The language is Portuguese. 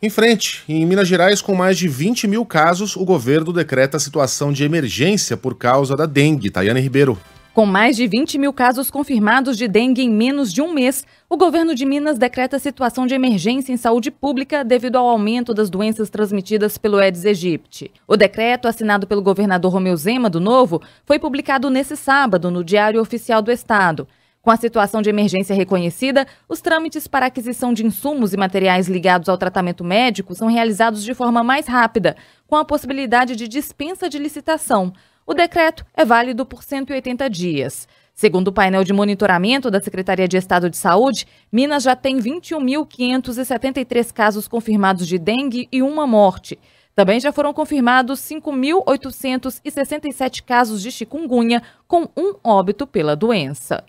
Em frente, em Minas Gerais, com mais de 20 mil casos, o governo decreta a situação de emergência por causa da dengue. Tayane Ribeiro. Com mais de 20 mil casos confirmados de dengue em menos de um mês, o governo de Minas decreta situação de emergência em saúde pública devido ao aumento das doenças transmitidas pelo Aedes aegypti. O decreto, assinado pelo governador Romeu Zema do Novo, foi publicado nesse sábado no Diário Oficial do Estado. Com a situação de emergência reconhecida, os trâmites para aquisição de insumos e materiais ligados ao tratamento médico são realizados de forma mais rápida, com a possibilidade de dispensa de licitação. O decreto é válido por 180 dias. Segundo o painel de monitoramento da Secretaria de Estado de Saúde, Minas já tem 21.573 casos confirmados de dengue e uma morte. Também já foram confirmados 5.867 casos de chikungunya, com um óbito pela doença.